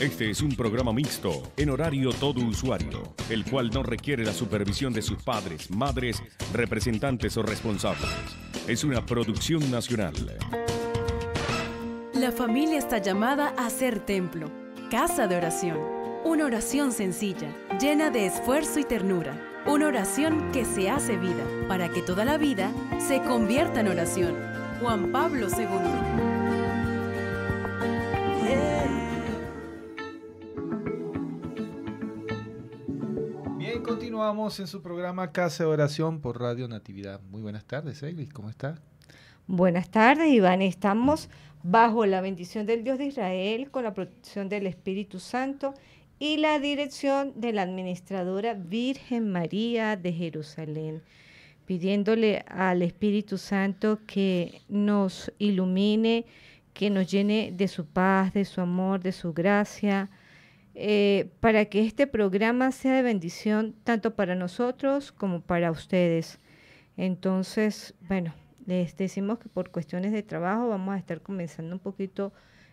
Este es un programa mixto, en horario todo usuario, el cual no requiere la supervisión de sus padres, madres, representantes o responsables. Es una producción nacional. La familia está llamada a ser templo, casa de oración. Una oración sencilla, llena de esfuerzo y ternura. Una oración que se hace vida, para que toda la vida se convierta en oración. Juan Pablo II. en su programa Casa de Oración por Radio Natividad. Muy buenas tardes, Eglis, ¿cómo está? Buenas tardes, Iván. Estamos bajo la bendición del Dios de Israel, con la protección del Espíritu Santo y la dirección de la administradora Virgen María de Jerusalén, pidiéndole al Espíritu Santo que nos ilumine, que nos llene de su paz, de su amor, de su gracia eh, para que este programa sea de bendición tanto para nosotros como para ustedes. Entonces, bueno, les decimos que por cuestiones de trabajo vamos a estar comenzando un poquito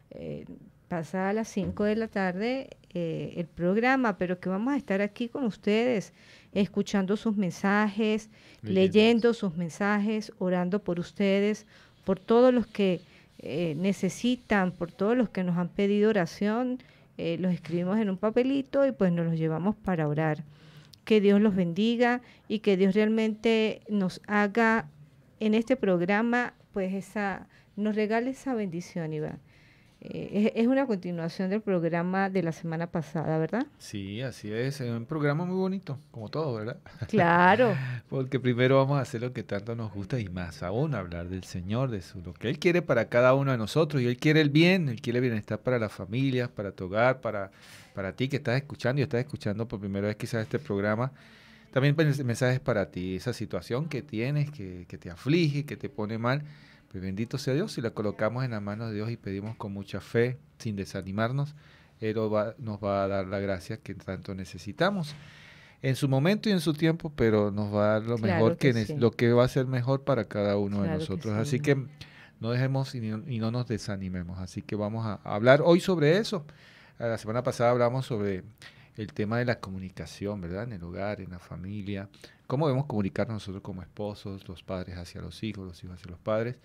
eh, pasada las 5 de la tarde eh, el programa, pero que vamos a estar aquí con ustedes, escuchando sus mensajes, leyendo sus mensajes, orando por ustedes, por todos los que eh, necesitan, por todos los que nos han pedido oración eh, los escribimos en un papelito y pues nos los llevamos para orar. Que Dios los bendiga y que Dios realmente nos haga en este programa, pues esa, nos regale esa bendición, Iván eh, es, una continuación del programa de la semana pasada, ¿verdad? Sí, así es. Es un programa muy bonito, como todo, ¿verdad? Claro. Porque primero vamos a hacer lo que tanto nos gusta y más aún, hablar del Señor, de su, lo que Él quiere para cada uno de nosotros. Y Él quiere el bien, Él quiere bienestar para las familias, para tu hogar, para, para ti que estás escuchando y estás escuchando por primera vez quizás este programa. También pues, mensajes para ti, esa situación que tienes, que, que te aflige, que te pone mal pues bendito sea Dios, si la colocamos en la mano de Dios y pedimos con mucha fe, sin desanimarnos, Él va, nos va a dar la gracia que tanto necesitamos. En su momento y en su tiempo, pero nos va a dar lo mejor, que, lo que va a ser mejor para cada uno de nosotros. Así que no dejemos y, no, y no nos desanimemos. Así que vamos a hablar hoy sobre eso. Ah, la semana pasada hablamos sobre el tema de la comunicación, ¿verdad? En el hogar, en la familia, cómo debemos comunicarnos nosotros como esposos, los padres hacia los hijos, los hijos hacia los padres.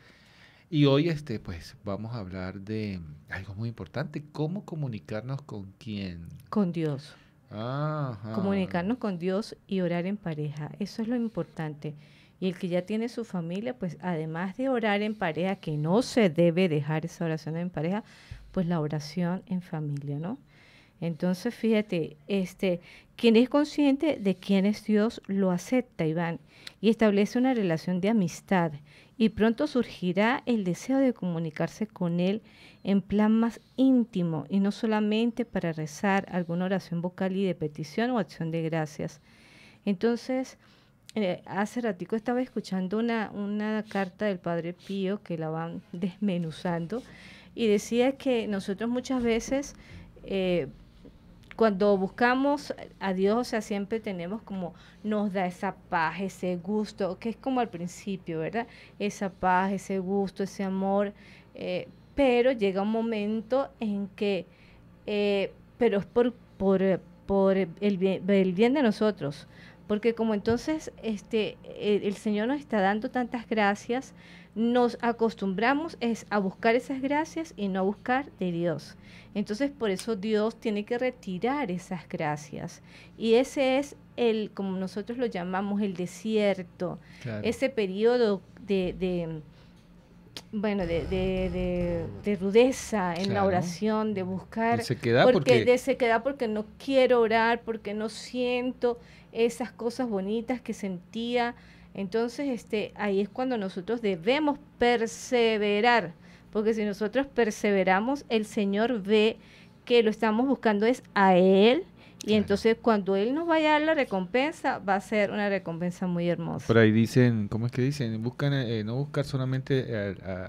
Y hoy este, pues vamos a hablar de algo muy importante, cómo comunicarnos con quién. Con Dios. Ajá. Comunicarnos con Dios y orar en pareja, eso es lo importante. Y el que ya tiene su familia, pues además de orar en pareja, que no se debe dejar esa oración en pareja, pues la oración en familia, ¿no? Entonces, fíjate, este, quien es consciente de quién es Dios lo acepta, Iván, y establece una relación de amistad, y pronto surgirá el deseo de comunicarse con Él en plan más íntimo, y no solamente para rezar alguna oración vocal y de petición o acción de gracias. Entonces, eh, hace ratico estaba escuchando una, una carta del Padre Pío que la van desmenuzando, y decía que nosotros muchas veces... Eh, cuando buscamos a Dios, o sea, siempre tenemos como, nos da esa paz, ese gusto, que es como al principio, ¿verdad? Esa paz, ese gusto, ese amor, eh, pero llega un momento en que, eh, pero es por, por, por el, bien, de nosotros, porque como entonces este, el Señor nos está dando tantas gracias, nos acostumbramos es a buscar esas gracias y no a buscar de Dios. Entonces por eso Dios tiene que retirar esas gracias. Y ese es el, como nosotros lo llamamos, el desierto, ese periodo de, bueno, de, rudeza en la oración, de buscar. De porque, se queda porque no quiero orar, porque no siento esas cosas bonitas que sentía entonces, este, ahí es cuando nosotros debemos perseverar, porque si nosotros perseveramos, el Señor ve que lo estamos buscando es a Él, y entonces cuando Él nos vaya a dar la recompensa, va a ser una recompensa muy hermosa. Por ahí dicen, ¿cómo es que dicen? Buscan, eh, eh, no buscar solamente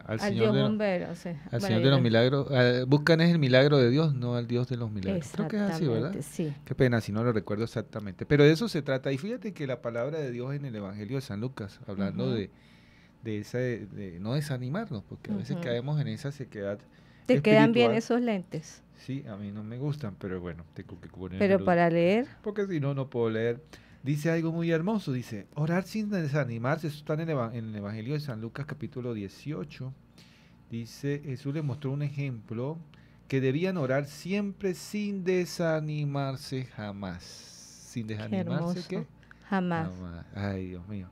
al, Señor, de, los, bombero, sí. al Señor de los milagros, buscan es el milagro de Dios, no al Dios de los milagros. Creo que es así, ¿verdad? Sí. Qué pena si no lo recuerdo exactamente. Pero de eso se trata. Y fíjate que la palabra de Dios en el Evangelio de San Lucas, hablando de, no desanimarnos, porque a veces caemos en esa sequedad. Te quedan bien esos lentes. Sí, a mí no me gustan, pero bueno, tengo que Pero para leer. Porque si no, no puedo leer. Dice algo muy hermoso, dice, orar sin desanimarse, eso está en el, Evangelio de San Lucas capítulo 18. Dice, Jesús le mostró un ejemplo que debían orar siempre sin desanimarse jamás. Sin desanimarse, ¿qué? Jamás. jamás. Ay, Dios mío.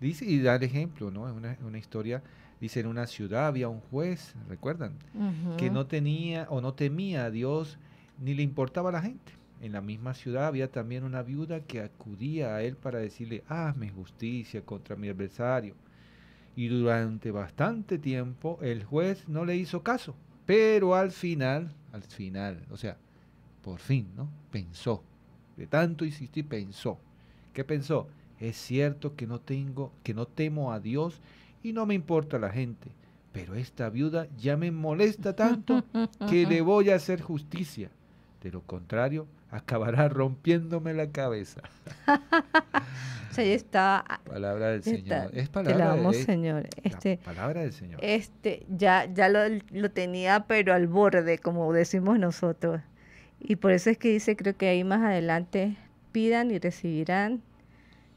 Dice, y el ejemplo, ¿no? Es una, una historia Dice, en una ciudad había un juez, recuerdan, que no tenía o no temía a Dios ni le importaba a la gente. En la misma ciudad había también una viuda que acudía a él para decirle, hazme justicia contra mi adversario. Y durante bastante tiempo el juez no le hizo caso, pero al final, al final, o sea, por fin, ¿no? Pensó, de tanto insistir, pensó. ¿Qué pensó? Es cierto que no tengo, que no temo a Dios y no me importa la gente. Pero esta viuda ya me molesta tanto que le voy a hacer justicia. De lo contrario, acabará rompiéndome la cabeza. o sea, está. Ah, palabra del Señor. Es palabra te la amo, este, Señor. Este, palabra del Señor. Este, ya, ya lo, lo, tenía, pero al borde, como decimos nosotros. Y por eso es que dice, creo que ahí más adelante, pidan y recibirán,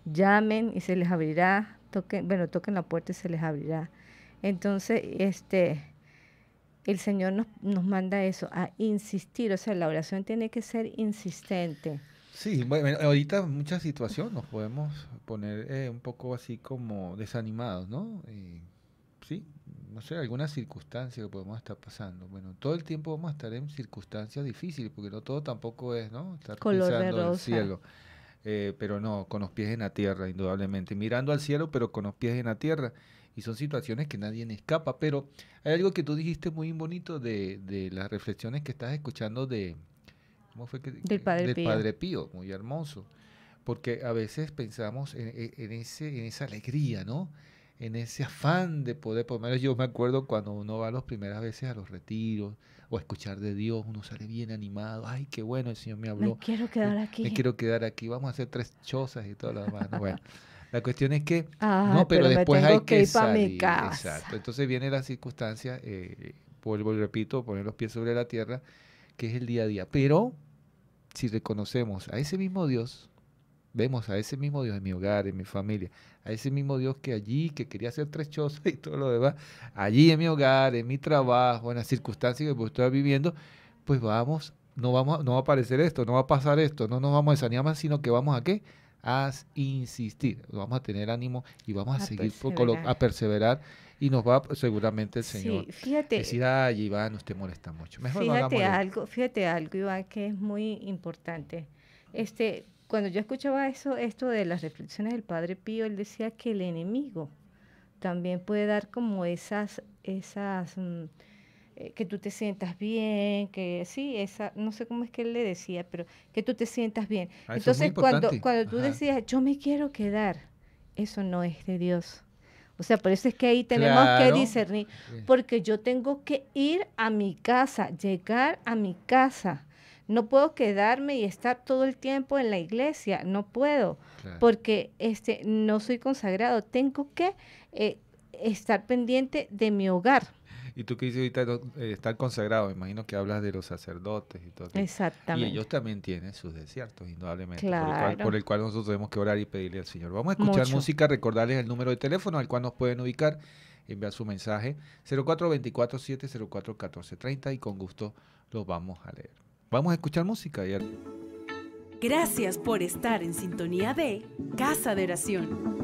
llamen y se les abrirá, toquen, bueno, toquen la puerta y se les abrirá. Entonces, este, el Señor nos, nos manda eso, a insistir, o sea, la oración tiene que ser insistente. Sí, bueno, ahorita muchas situaciones nos podemos poner eh, un poco así como desanimados, ¿no? Eh, sí, no sé, alguna circunstancia que podemos estar pasando. Bueno, todo el tiempo vamos a estar en circunstancias difíciles, porque no todo tampoco es, ¿no? Estar Color de rosa. el cielo. Eh, pero no, con los pies en la tierra, indudablemente, mirando al cielo, pero con los pies en la tierra. Y son situaciones que nadie escapa, pero hay algo que tú dijiste muy bonito de, de las reflexiones que estás escuchando de... Del Padre Pío. muy hermoso. Porque a veces pensamos en, ese, en esa alegría, ¿no? en ese afán de poder, por lo menos yo me acuerdo cuando uno va las primeras veces a los retiros o a escuchar de Dios, uno sale bien animado, ay, qué bueno, el Señor me habló. Me quiero quedar aquí. Me quiero quedar aquí, vamos a hacer tres chozas y todo lo demás. bueno, la cuestión es que, ah, no, pero, después hay que, salir. Exacto, entonces viene la circunstancia, eh, vuelvo y repito, poner los pies sobre la tierra, que es el día a día. Pero si reconocemos a ese mismo Dios, vemos a ese mismo Dios en mi hogar, en mi familia, a ese mismo Dios que allí, que quería ser trechoso y todo lo demás, allí en mi hogar, en mi trabajo, en las circunstancias que estoy viviendo, pues vamos, no, vamos, no va a aparecer esto, no va a pasar esto, no nos vamos a desanimar, sino que vamos a qué? A insistir, vamos a tener ánimo y vamos a, seguir a perseverar y nos va seguramente el Señor sí, fíjate, decir, ay Iván, usted molesta mucho. Mejor fíjate algo, fíjate algo, Iván, que es muy importante. Este, cuando yo escuchaba eso, esto de las reflexiones del Padre Pío, él decía que el enemigo también puede dar como esas, esas, mm, eh, que tú te sientas bien, que sí, esa, no sé cómo es que él le decía, pero que tú te sientas bien. Ah, Entonces, cuando, cuando tú decías, yo me quiero quedar, eso no es de Dios. O sea, por eso es que ahí tenemos que discernir, porque yo tengo que ir a mi casa, llegar a mi casa no puedo quedarme y estar todo el tiempo en la iglesia, no puedo, porque este, no soy consagrado, tengo que eh, estar pendiente de mi hogar. Y tú que dices ahorita eh, estar consagrado, me imagino que hablas de los sacerdotes y todo. Exactamente. Y ellos también tienen sus desiertos, indudablemente, por, el cual, nosotros tenemos que orar y pedirle al Señor. Vamos a escuchar música, recordarles el número de teléfono al cual nos pueden ubicar, enviar su mensaje 0424 704 y con gusto los vamos a leer. Vamos a escuchar música. Y... Gracias por estar en sintonía de Casa de Oración.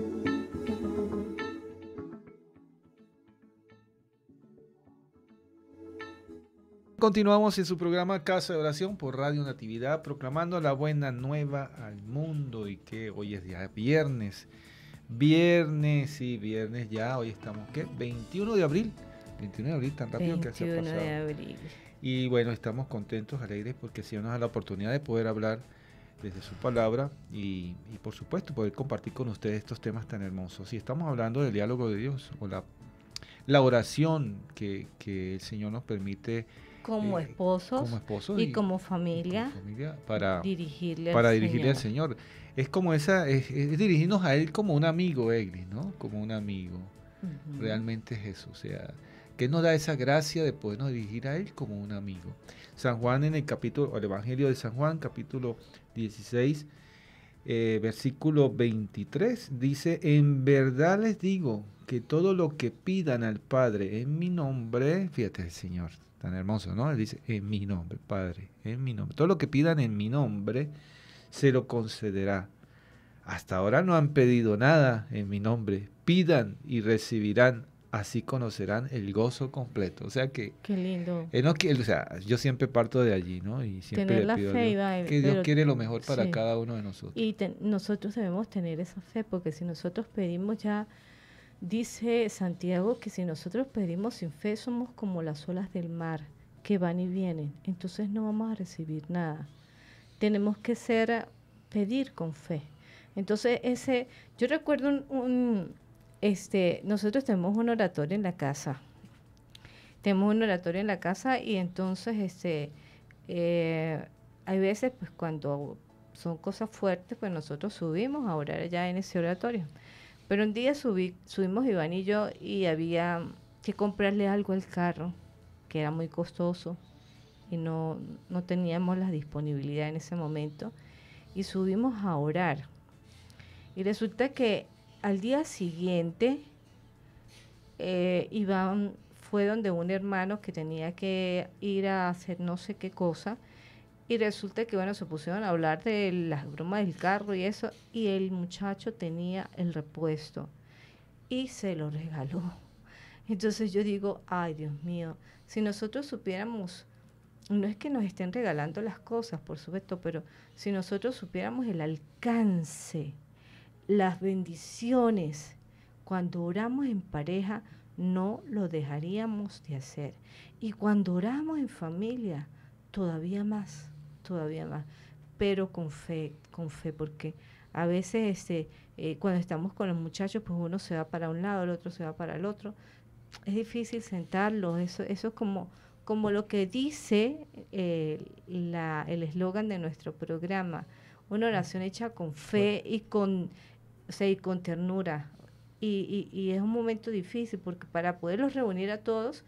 Continuamos en su programa Casa de Oración por Radio Natividad, proclamando la buena nueva al mundo y que hoy es día viernes. Viernes y viernes ya, hoy estamos, ¿qué? 21 de abril. 21 de abril, tan rápido que se pasado. 21 de abril. Y bueno, estamos contentos, alegres, porque el nos da la oportunidad de poder hablar desde su palabra y, por supuesto poder compartir con ustedes estos temas tan hermosos. Y estamos hablando del diálogo de Dios o la, la oración que, el Señor nos permite como eh, esposos, y, como familia, para dirigirle, para al, Señor. al Señor. Es como esa, es, dirigirnos a Él como un amigo, Eglis, ¿no? Como un amigo. Realmente es eso. O sea, que nos da esa gracia de podernos dirigir a Él como un amigo. San Juan en el capítulo, el Evangelio de San Juan, capítulo 16, eh, versículo 23, dice, en verdad les digo que todo lo que pidan al Padre en mi nombre, fíjate el Señor, tan hermoso, ¿no? Él dice, en mi nombre, Padre, en mi nombre, todo lo que pidan en mi nombre, se lo concederá. Hasta ahora no han pedido nada en mi nombre, pidan y recibirán así conocerán el gozo completo. O sea que... Qué lindo. Eh, o sea, yo siempre parto de allí, ¿no? Y siempre le pido a que Dios quiere lo mejor para cada uno de nosotros. Y nosotros debemos tener esa fe, porque si nosotros pedimos ya, dice Santiago, que si nosotros pedimos sin fe somos como las olas del mar, que van y vienen, entonces no vamos a recibir nada. Tenemos que ser, pedir con fe. Entonces, ese, yo recuerdo un, un este, nosotros tenemos un oratorio en la casa. Tenemos un oratorio en la casa y entonces este, eh, hay veces pues cuando son cosas fuertes, pues nosotros subimos a orar allá en ese oratorio. Pero un día subimos Iván y yo y había que comprarle algo al carro, que era muy costoso y no, no teníamos la disponibilidad en ese momento. Y subimos a orar. Y resulta que al día siguiente eh, fue donde un hermano que tenía que ir a hacer no sé qué cosa y resulta que bueno se pusieron a hablar de las bromas del carro y eso y el muchacho tenía el repuesto y se lo regaló. Entonces yo digo, ay Dios mío, si nosotros supiéramos, no es que nos estén regalando las cosas, por supuesto, pero si nosotros supiéramos el alcance las bendiciones. Cuando oramos en pareja, no lo dejaríamos de hacer. Y cuando oramos en familia, todavía más, todavía más. Pero con fe, con fe, porque a veces este, eh, cuando estamos con los muchachos, pues uno se va para un lado, el otro se va para el otro. Es difícil sentarlos, eso, eso es como, como lo que dice eh, el eslogan de nuestro programa, una oración hecha con fe y con, con ternura. Y, es un momento difícil porque para poderlos reunir a todos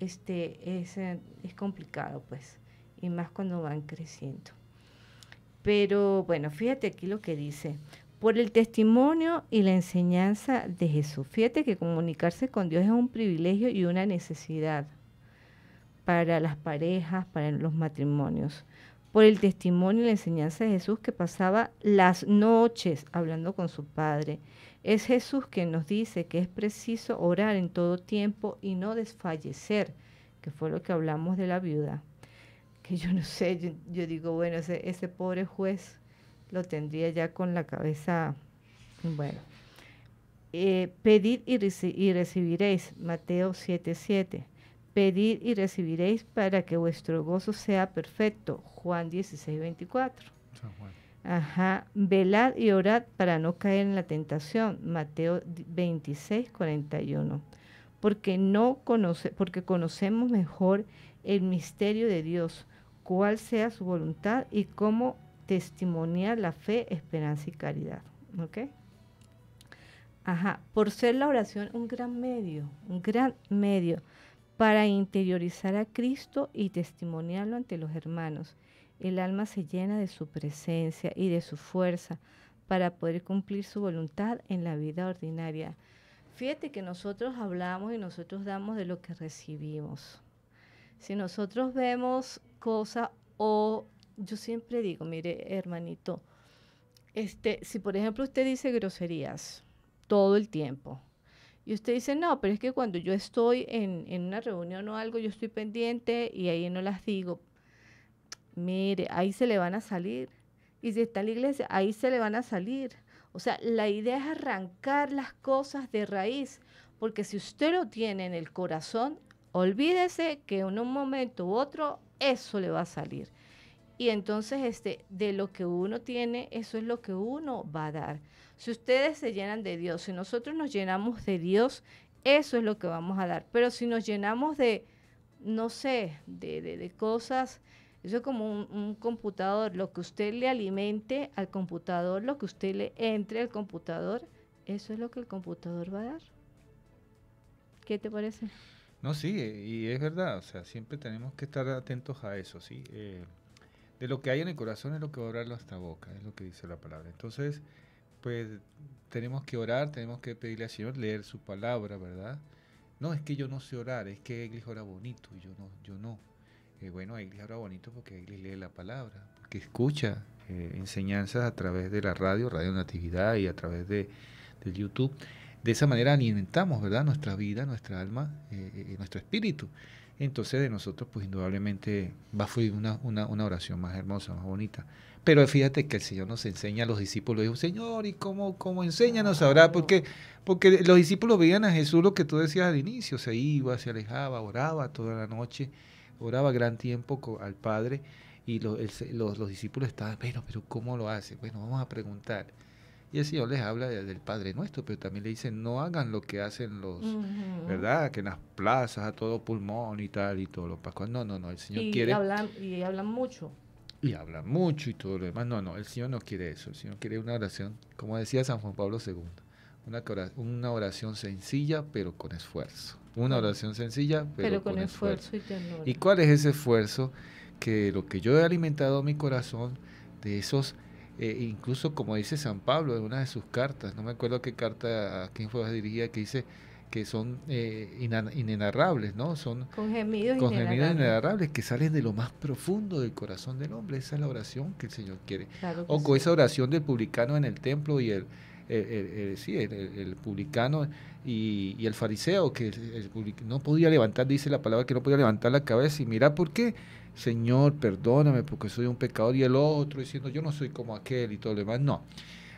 este, es, eh, es complicado, pues, y más cuando van creciendo. Pero bueno, fíjate aquí lo que dice por el testimonio y la enseñanza de Jesús. Fíjate que comunicarse con Dios es un privilegio y una necesidad para las parejas, para los matrimonios, por el testimonio y la enseñanza de Jesús que pasaba las noches hablando con su Padre. Es Jesús quien nos dice que es preciso orar en todo tiempo y no desfallecer, que fue lo que hablamos de la viuda. Que yo no sé, yo, digo, bueno, ese, pobre juez lo tendría ya con la cabeza, bueno. Eh, pedid y, recibiréis, Mateo 7:7. Pedir y recibiréis para que vuestro gozo sea perfecto. Juan 16, 24. Ajá. Velad y orad para no caer en la tentación. Mateo 26, 41. Porque, no conoce, porque conocemos mejor el misterio de Dios, cuál sea su voluntad y cómo testimoniar la fe, esperanza y caridad. ¿Ok? Ajá. Por ser la oración un gran medio, un gran medio para interiorizar a Cristo y testimoniarlo ante los hermanos. El alma se llena de su presencia y de su fuerza para poder cumplir su voluntad en la vida ordinaria. Fíjate que nosotros hablamos y nosotros damos de lo que recibimos. Si nosotros vemos cosas o yo siempre digo, mire hermanito, este, si por ejemplo usted dice groserías todo el tiempo, y usted dice, no, pero es que cuando yo estoy en, una reunión o algo, yo estoy pendiente y ahí no las digo. Mire, ahí se le van a salir. Y si está en la iglesia, ahí se le van a salir. O sea, la idea es arrancar las cosas de raíz, porque si usted lo tiene en el corazón, olvídese que en un momento u otro eso le va a salir. Y entonces, este, de lo que uno tiene, eso es lo que uno va a dar. Si ustedes se llenan de Dios, si nosotros nos llenamos de Dios, eso es lo que vamos a dar. Pero si nos llenamos de, no sé, de, cosas, eso es como un, computador, lo que usted le alimente al computador, lo que usted le entre al computador, eso es lo que el computador va a dar. ¿Qué te parece? No, sí, y es verdad, o sea, siempre tenemos que estar atentos a eso, sí. Eh de lo que hay en el corazón es lo que va a orar hasta boca, es lo que dice la palabra. Entonces, pues tenemos que orar, tenemos que pedirle al Señor leer su palabra, ¿verdad? No es que yo no sé orar, es que Eglis ora bonito y yo no, yo no. Eh, bueno, Eglis ora bonito porque Eglis lee la palabra, porque escucha eh, enseñanzas a través de la radio, Radio Natividad y a través de, del YouTube. De esa manera alimentamos, ¿verdad? Nuestra vida, nuestra alma, eh, eh, nuestro espíritu. Entonces de nosotros, pues indudablemente va a fluir una, oración más hermosa, más bonita. Pero fíjate que el Señor nos enseña a los discípulos, dijo, Señor, ¿y cómo, cómo enséñanos ahora? Porque, porque los discípulos veían a Jesús lo que tú decías al inicio, se iba, se alejaba, oraba toda la noche, oraba gran tiempo al Padre y los, los discípulos estaban, bueno, pero ¿cómo lo hace? Bueno, vamos a preguntar. Y el Señor les habla del Padre Nuestro, pero también le dice, no hagan lo que hacen los, ¿verdad? Que en las plazas, a todo pulmón y tal, y todo lo pascual. No, no, no, el Señor quiere... y hablan mucho. Y hablan mucho y todo lo demás. No, no, el Señor no quiere eso. El Señor quiere una oración, como decía San Juan Pablo II, una, una oración sencilla, pero con esfuerzo. Una oración sencilla, pero, pero con, esfuerzo. y tenor. ¿Y cuál es ese esfuerzo? Que lo que yo he alimentado mi corazón de esos eh, incluso como dice San Pablo en una de sus cartas, no me acuerdo qué carta, a quién fue dirigida, que dice que son eh, inenarrables, ¿no? Son con gemidos, inenarrables que salen de lo más profundo del corazón del hombre. Esa es la oración que el Señor quiere. o con esa oración del publicano en el templo y el, el, el, publicano y, el fariseo, que no podía levantar, dice la palabra que no podía levantar la cabeza. Y mira por qué Señor, perdóname porque soy un pecador, y el otro diciendo, yo no soy como aquel y todo lo demás. No.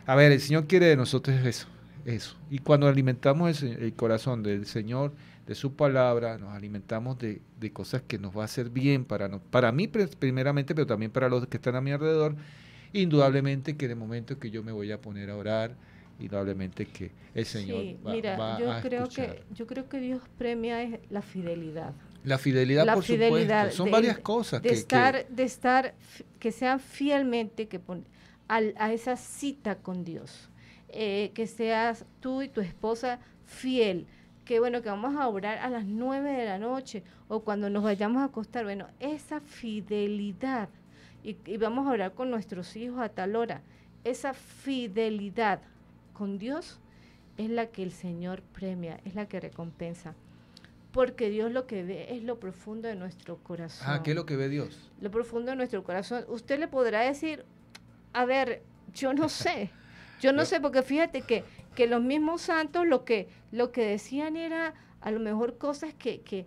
A ver, el Señor quiere de nosotros eso, eso. Y cuando alimentamos el, corazón del Señor, de su palabra, nos alimentamos de, cosas que nos va a hacer bien para, no, para mí primeramente, pero también para los que están a mi alrededor. Indudablemente que en el momento que yo me voy a poner a orar, indudablemente que el Señor sí, va, mira, yo creo que yo creo que Dios premia la fidelidad. La fidelidad, por supuesto. Son varias cosas. De que, estar, de estar, que sean fielmente que pon, a, esa cita con Dios. Eh, que seas tú y tu esposa fiel. Que bueno, que vamos a orar a las nueve de la noche o cuando nos vayamos a acostar. Bueno, esa fidelidad. y vamos a orar con nuestros hijos a tal hora. Esa fidelidad con Dios es la que el Señor premia, es la que recompensa porque Dios lo que ve es lo profundo de nuestro corazón. Ah, ¿qué es lo que ve Dios? Lo profundo de nuestro corazón. Usted le podrá decir, a ver, yo no sé, yo no sé, porque fíjate que, los mismos santos lo que, lo que decían era a lo mejor cosas que,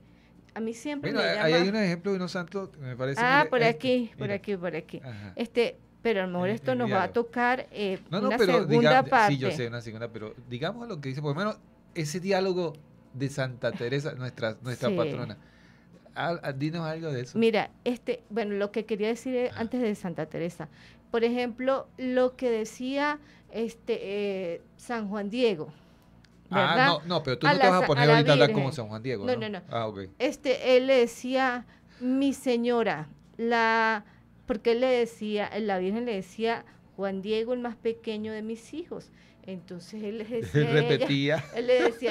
a mí siempre me me hay un ejemplo de unos santos que me parece... Ah, por, este, aquí, por aquí, por aquí, Este, pero a lo mejor esto nos va a tocar eh, no, no, pero segunda parte. Sí, yo sé, una segunda, pero digamos lo que dice, por lo menos ese diálogo de Santa Teresa, nuestra, nuestra patrona. dinos algo de eso. Mira, este, bueno, lo que quería decir antes de Santa Teresa, por ejemplo, lo que decía este eh, San Juan Diego. Ah, no, no, pero tú no te vas a poner ahorita como San Juan Diego. No, no, no. Ah, ok. Este, él le decía, mi señora, la, porque él le decía, la Virgen le decía, Juan Diego, el más pequeño de mis hijos. Entonces él le decía,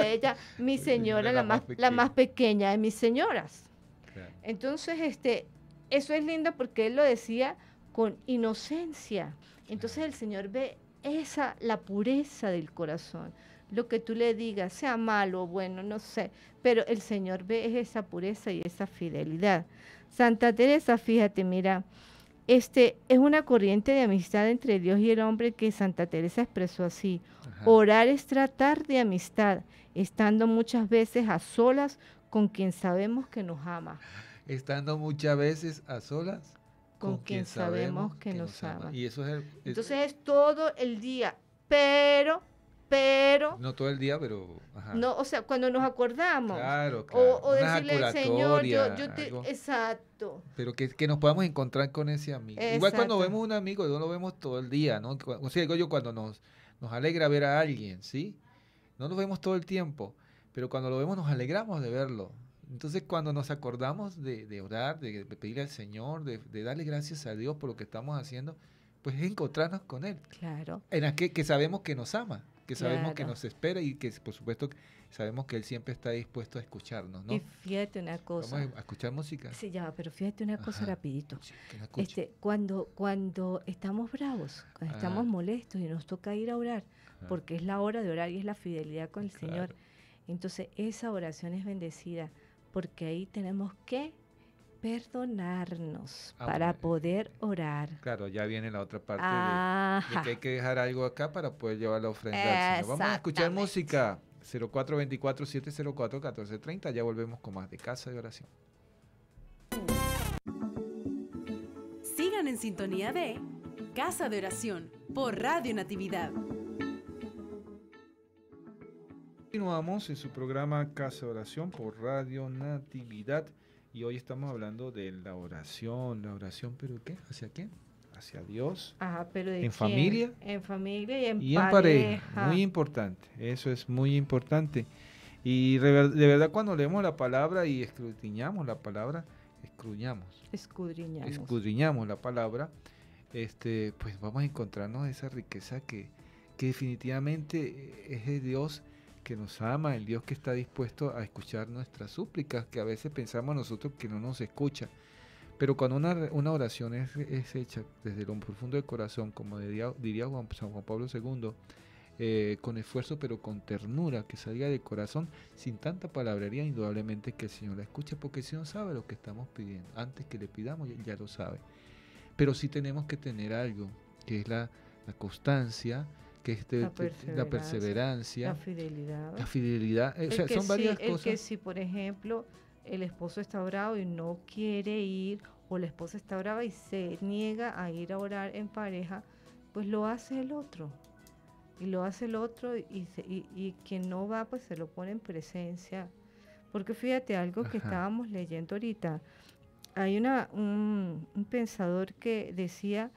a ella, mi señora, la, más, la, más, pequeña de mis señoras. Entonces, este, eso es lindo porque él lo decía con inocencia. Entonces el Señor ve esa, la pureza del corazón. Lo que tú le digas, sea malo o bueno, no sé, pero el Señor ve esa pureza y esa fidelidad. Santa Teresa, fíjate, mira, este es una corriente de amistad entre Dios y el hombre que Santa Teresa expresó así. Orar es tratar de amistad, estando muchas veces a solas con quien sabemos que nos ama. Estando muchas veces a solas con, quien, sabemos, que, nos, ama. Y eso Entonces es todo el día, pero pero... No todo el día, pero... No, o sea, cuando nos acordamos. Claro, claro. O, decirle al Señor, yo, te... Exacto. Pero que, nos podamos encontrar con ese amigo. Igual cuando vemos un amigo, no lo vemos todo el día, ¿no? O sea, digo yo, cuando nos, nos alegra ver a alguien, ¿sí? No lo vemos todo el tiempo, pero cuando lo vemos nos alegramos de verlo. Entonces, cuando nos acordamos de, orar, de, pedirle al Señor, de, de darle gracias a Dios por lo que estamos haciendo, pues es encontrarnos con Él. Claro. En aquel que sabemos que nos ama que sabemos que nos espera y que por supuesto sabemos que Él siempre está dispuesto a escucharnos, ¿no? Y fíjate una cosa. ¿Vamos a escuchar música? Sí, ya, pero fíjate una cosa rapidito. este, cuando, cuando estamos bravos, cuando ah. estamos molestos y nos toca ir a orar, porque es la hora de orar y es la fidelidad con el Señor. Entonces esa oración es bendecida porque ahí tenemos que perdonarnos ah, para poder orar. Claro, ya viene la otra parte de, que hay que dejar algo acá para poder llevar la ofrenda Vamos a escuchar música 0424-704-1430. Ya volvemos con más de Casa de Oración. Sigan en sintonía de Casa de Oración por Radio Natividad. Continuamos en su programa Casa de Oración por Radio Natividad. Y hoy estamos hablando de la oración, la oración, pero ¿qué? ¿Hacia quién? Hacia Dios. en familia. En familia y en y pareja. Muy importante, eso es muy importante. Y de verdad cuando leemos la palabra y escrutiñamos la palabra, escruñamos. Escudriñamos. Escudriñamos la palabra, este, pues vamos a encontrarnos esa riqueza que, que definitivamente es de Dios que nos ama, el Dios que está dispuesto a escuchar nuestras súplicas, que a veces pensamos nosotros que no nos escucha. Pero cuando una, una oración es, es, hecha desde lo profundo del corazón, como diría, diría Juan, San Pablo II, eh, con esfuerzo pero con ternura, que salga del corazón, sin tanta palabrería, indudablemente que el Señor la escuche, porque el Señor sabe lo que estamos pidiendo. Antes que le pidamos, ya, lo sabe. Pero si tenemos que tener algo, que es la, la constancia, que este la, perseverancia, la, fidelidad. La fidelidad. o sea, son varias el es que si, por ejemplo, el esposo está bravo y no quiere ir, o la esposa está brava y se niega a ir a orar en pareja, pues lo hace el otro. Y lo hace el otro y, quien no va, pues se lo pone en presencia. Porque fíjate, algo que estábamos leyendo ahorita, hay una, un pensador que decía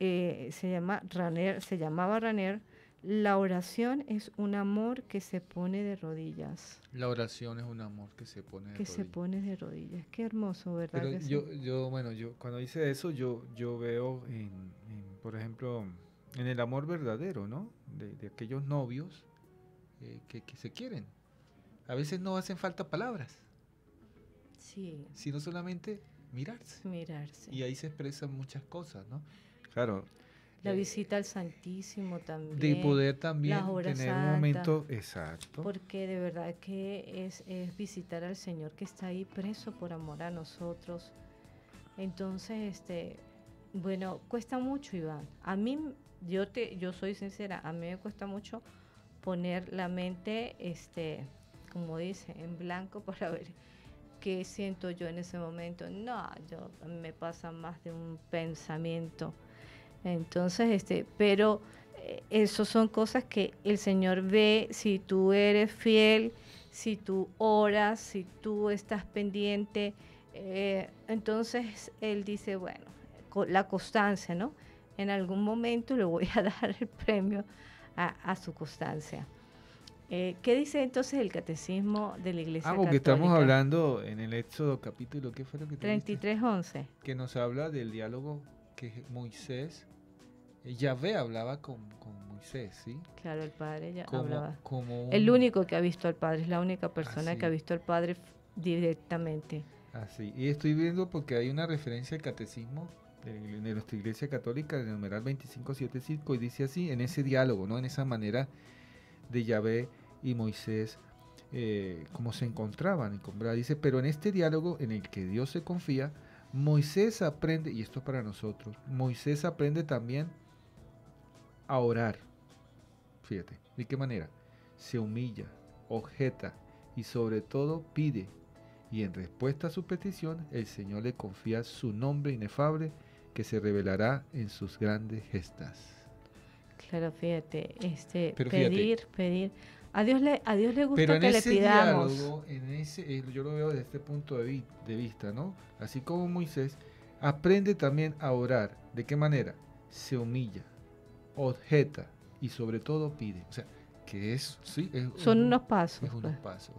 eh, se, llama Raner, se llamaba Raner, la oración es un amor que se pone de rodillas. La oración es un amor que se pone de que rodillas. se pone de rodillas. Qué hermoso, ¿verdad? yo, yo, bueno, yo cuando dice eso, yo, yo veo, por ejemplo, en el amor verdadero, ¿no? De, aquellos novios eh, que, que se quieren. A veces no hacen falta palabras. Sí. Sino solamente mirarse. Mirarse. Y ahí se expresan muchas cosas, ¿no? Claro. La eh, visita al Santísimo también. De poder también tener un momento exacto. Porque de verdad que es, visitar al Señor que está ahí preso por amor a nosotros. Entonces, este, bueno, cuesta mucho, Iván. A mí, yo te, yo soy sincera, a mí me cuesta mucho poner la mente, este, como dice, en blanco para ver qué siento yo en ese momento. No, yo, me pasa más de un pensamiento entonces, este, pero eh, eso son cosas que el Señor ve si tú eres fiel, si tú oras, si tú estás pendiente. Eh, entonces Él dice, bueno, la constancia, ¿no? En algún momento le voy a dar el premio a, su constancia. Eh, ¿Qué dice entonces el catecismo de la Iglesia ah, porque estamos hablando en el Éxodo capítulo, ¿qué fue lo que te 33, 11. Que nos habla del diálogo que Moisés, eh, Yahvé hablaba con, Moisés, ¿sí? Claro, el Padre ya hablaba. Como El único que ha visto al Padre, es la única persona que ha visto al Padre directamente. Así, y estoy viendo porque hay una referencia al catecismo de, nuestra Iglesia Católica, en el numeral 2575, y dice así, en ese diálogo, ¿no? En esa manera de Yahvé y Moisés eh, como se encontraban. Dice, pero en este diálogo en el que Dios se confía, Moisés aprende, y esto es para nosotros, Moisés aprende también a orar. Fíjate, ¿de qué manera? Se humilla, objeta y sobre todo pide. Y en respuesta a su petición, el Señor le confía su nombre inefable que se revelará en sus grandes gestas. Claro, fíjate, este, pedir, pedir. A Dios le, a Dios le gusta Pero que ese le pidamos. Diálogo, en ese, eh, yo lo veo desde este punto de, de vista, ¿no? Así como Moisés aprende también a orar. ¿De qué manera? Se humilla, objeta y sobre todo pide. O sea, que es, sí, son unos pasos. Es unos pues. pasos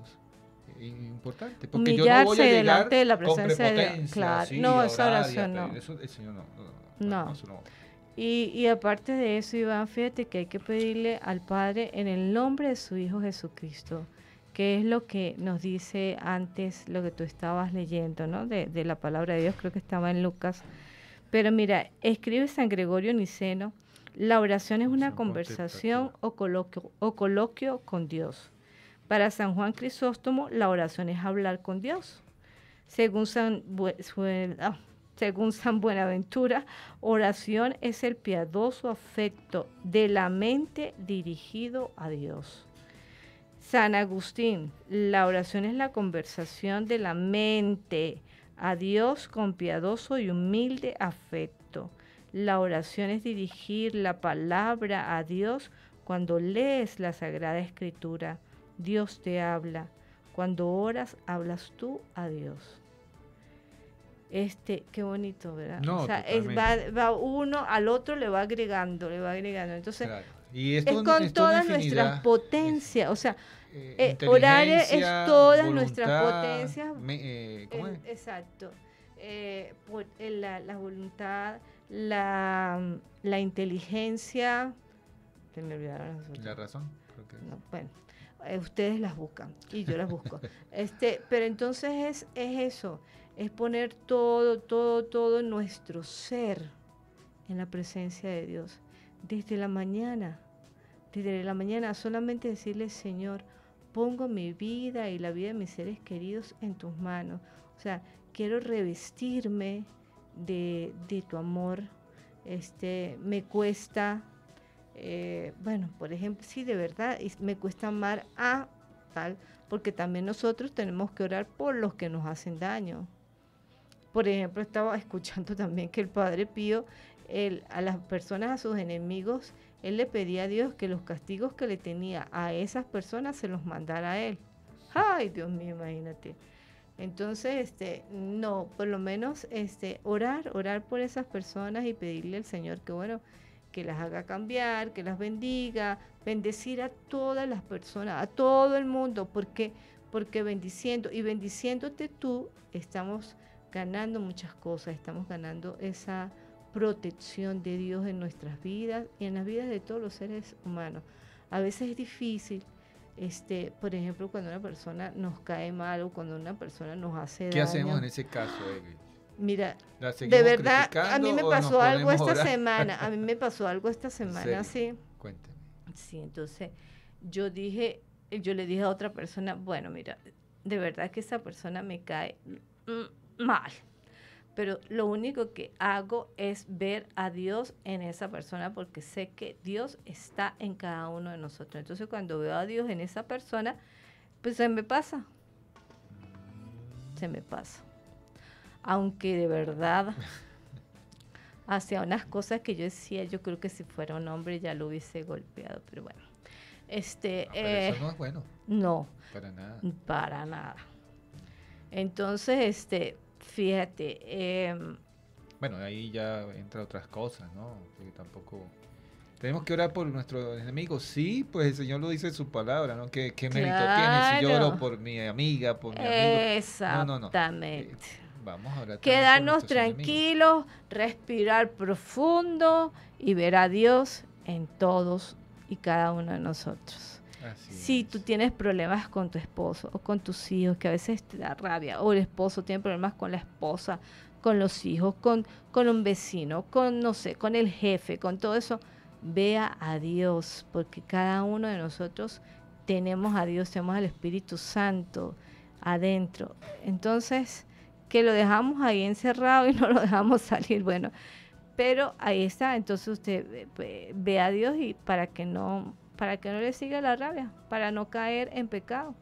eh, importante. Porque Humillarse yo no voy a llegar delante de la presencia de Claro, no, esa oración no. Eso, no, no. no. Y, aparte de eso, Iván, fíjate que hay que pedirle al Padre en el nombre de su Hijo Jesucristo, que es lo que nos dice antes lo que tú estabas leyendo, ¿no? De, la palabra de Dios, creo que estaba en Lucas. Pero mira, escribe San Gregorio Niceno, la oración es una conversación o coloquio, con Dios. Para San Juan Crisóstomo, la oración es hablar con Dios. Según San... Ah, según San Buenaventura, oración es el piadoso afecto de la mente dirigido a Dios. San Agustín, la oración es la conversación de la mente a Dios con piadoso y humilde afecto. La oración es dirigir la palabra a Dios cuando lees la Sagrada Escritura. Dios te habla. Cuando oras, hablas tú a Dios. Este, qué bonito, ¿verdad? No, o sea, va, va, uno al otro le va agregando, le va agregando. Entonces, y es, con todas nuestras potencias, o sea, eh, eh horario es todas nuestras potencias. Eh, ¿cómo es? Exacto. Eh, la, voluntad, la, la inteligencia. Se me La razón. bueno, ustedes las buscan y yo las busco. este, pero entonces es, es eso es poner todo, todo, todo nuestro ser en la presencia de Dios. Desde la mañana, desde la mañana solamente decirle, Señor, pongo mi vida y la vida de mis seres queridos en tus manos. O sea, quiero revestirme de, de tu amor. Este, me cuesta, eh, bueno, por ejemplo, sí, de verdad, me cuesta amar a tal, porque también nosotros tenemos que orar por los que nos hacen daño por ejemplo, estaba escuchando también que el Padre Pío a las personas, a sus enemigos, él le pedía a Dios que los castigos que le tenía a esas personas se los mandara a él. Ay, Dios mío, imagínate. Entonces, este, no, por lo menos este, orar, orar por esas personas y pedirle al Señor que, bueno, que las haga cambiar, que las bendiga, bendecir a todas las personas, a todo el mundo, porque, porque bendiciendo y bendiciéndote tú, estamos ganando muchas cosas, estamos ganando esa protección de Dios en nuestras vidas y en las vidas de todos los seres humanos. A veces es difícil, este, por ejemplo, cuando una persona nos cae mal o cuando una persona nos hace ¿Qué ¿Qué hacemos en ese caso, David? Mira, de verdad, a mí me pasó algo esta semana, a mí me pasó algo esta semana, sí. Cuéntame. Sí, entonces yo dije, yo le dije a otra persona, bueno, mira, de verdad que esa persona me cae, mm, mal. Pero lo único que hago es ver a Dios en esa persona porque sé que Dios está en cada uno de nosotros. Entonces cuando veo a Dios en esa persona, pues se me pasa. Se me pasa. Aunque de verdad hacia unas cosas que yo decía, yo creo que si fuera un hombre ya lo hubiese golpeado, pero bueno. Este, pero eso eh, no es bueno. No. Para nada. Para nada. Entonces, este, Fíjate. Eh, bueno, ahí ya entra otras cosas, ¿no? tampoco... Tenemos que orar por nuestros enemigos. Sí, pues el Señor lo dice en su palabra, ¿no? ¿Qué, mérito tiene si oro por mi amiga, por mi amigo? Exactamente. Eh, vamos a orar Quedarnos tranquilos, respirar profundo y ver a Dios en todos y cada uno de nosotros si tú tienes problemas con tu esposo o con tus hijos, que a veces te da rabia, o el esposo tiene problemas con la esposa, con los hijos, con, con un vecino, con, no sé, con el jefe, con todo eso, vea a Dios, porque cada uno de nosotros tenemos a Dios, tenemos al Espíritu Santo adentro. Entonces, que lo dejamos ahí encerrado y no lo dejamos salir, bueno, pero ahí está, entonces usted ve a Dios y para que no para que no le siga la rabia, para no caer en pecado,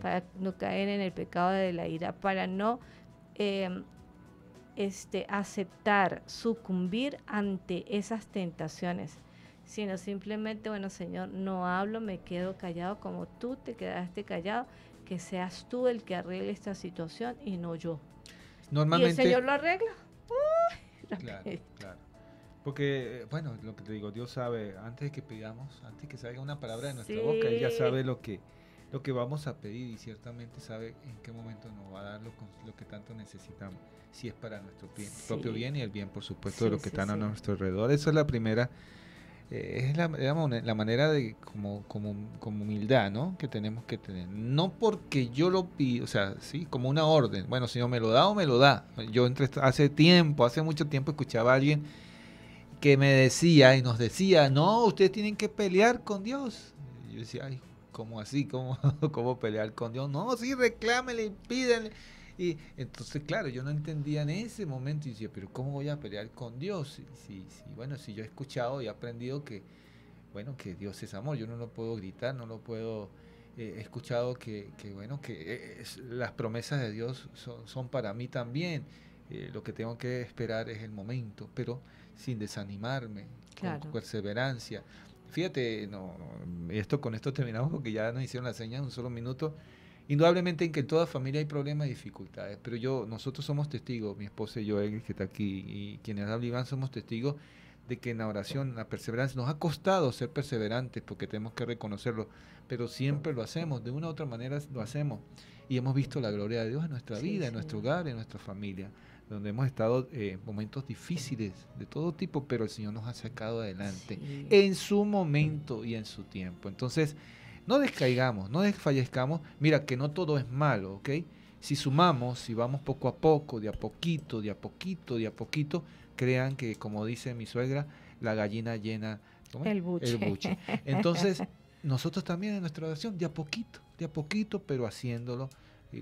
para no caer en el pecado de la ira, para no em, este, aceptar, sucumbir ante esas tentaciones, sino simplemente, bueno Señor, no hablo, me quedo callado como tú te quedaste callado, que seas tú el que arregle esta situación y no yo. Normalmente, y el Señor lo arregla. claro, claro. Porque, eh, bueno, lo que te digo, Dios sabe, antes de que pidamos, antes que salga una palabra de nuestra boca, Él ya sabe lo que, lo que vamos a pedir y ciertamente sabe en qué momento nos va a dar lo, que tanto necesitamos, si es para nuestro propio bien y el bien, por supuesto, de lo que están a nuestro alrededor. Esa es la primera, eh, es la, la, manera de, como, como, como humildad, ¿no? Que tenemos que tener. No porque yo lo pido, o sea, sí, como una orden. Bueno, si no me lo da o me lo da. Yo entre, hace tiempo, hace mucho tiempo escuchaba a alguien que me decía y nos decía, no, ustedes tienen que pelear con Dios. yo decía, ay, ¿cómo así? ¿Cómo, cómo pelear con Dios? No, sí, reclámenle, pídenle. Y entonces, claro, yo no entendía en ese momento y decía, pero ¿cómo voy a pelear con Dios? Y bueno, si yo he escuchado y he aprendido que, bueno, que Dios es amor, yo no lo puedo gritar, no lo puedo... Eh, he escuchado que, bueno, que eh, las promesas de Dios son, son para mí también. Eh, lo que tengo que esperar es el momento, pero sin desanimarme, con perseverancia. Fíjate, no, esto, con esto terminamos porque ya nos hicieron la en un solo minuto. Indudablemente en que en toda familia hay problemas y dificultades, pero yo, nosotros somos testigos, mi esposa y yo, él que está aquí, y quienes hablan Iván, somos testigos de que en la oración, la perseverancia, nos ha costado ser perseverantes porque tenemos que reconocerlo, pero siempre lo hacemos, de una u otra manera lo hacemos. Y hemos visto la gloria de Dios en nuestra vida, en nuestro hogar, en nuestra familia donde hemos estado en eh, momentos difíciles de todo tipo, pero el Señor nos ha sacado adelante en su momento y en su tiempo. Entonces, no descaigamos, no desfallezcamos. Mira que no todo es malo, ¿ok? Si sumamos, si vamos poco a poco, de a poquito, de a poquito, de a poquito, crean que, como dice mi suegra, la gallina llena el buche. Entonces, nosotros también en nuestra oración, de a poquito, de a poquito, pero haciéndolo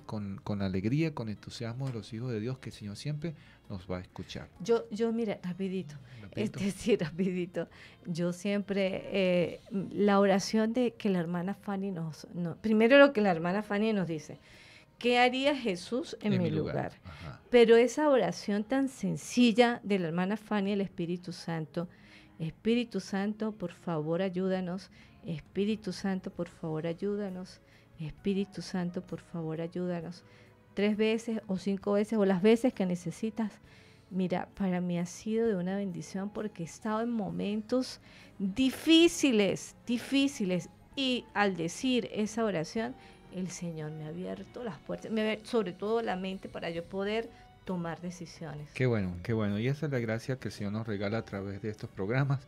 con, alegría, con entusiasmo de los hijos de Dios, que el Señor siempre nos va a escuchar. Yo, yo mira, rapidito, es este, decir, rapidito, yo siempre, eh, la oración de que la hermana Fanny nos, primero lo que la hermana Fanny nos dice, ¿qué haría Jesús en, mi lugar. Pero esa oración tan sencilla de la hermana Fanny, el Espíritu Santo, Espíritu Santo, por favor, ayúdanos. Espíritu Santo, por favor, ayúdanos. Espíritu Santo, por favor, ayúdanos tres veces o cinco veces o las veces que necesitas. Mira, para mí ha sido de una bendición porque he estado en momentos difíciles, difíciles. Y al decir esa oración, el Señor me ha abierto las puertas, me sobre todo la mente para yo poder tomar decisiones. Qué bueno, qué bueno. Y esa es la gracia que el Señor nos regala a través de estos programas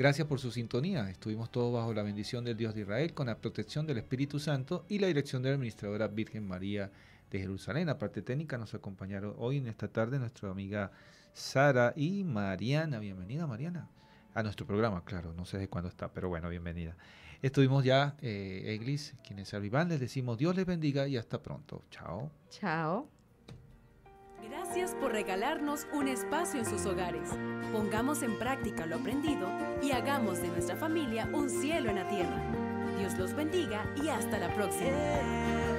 Gracias por su sintonía. Estuvimos todos bajo la bendición del Dios de Israel, con la protección del Espíritu Santo y la dirección de la administradora Virgen María de Jerusalén. La parte técnica nos acompañaron hoy en esta tarde nuestra amiga Sara y Mariana. Bienvenida, Mariana. A nuestro programa, claro, no sé de cuándo está, pero bueno, bienvenida. Estuvimos ya, eh, Eglis, quienes servivan, les decimos Dios les bendiga y hasta pronto. Chao. Chao. Gracias por regalarnos un espacio en sus hogares. Pongamos en práctica lo aprendido y hagamos de nuestra familia un cielo en la tierra. Dios los bendiga y hasta la próxima.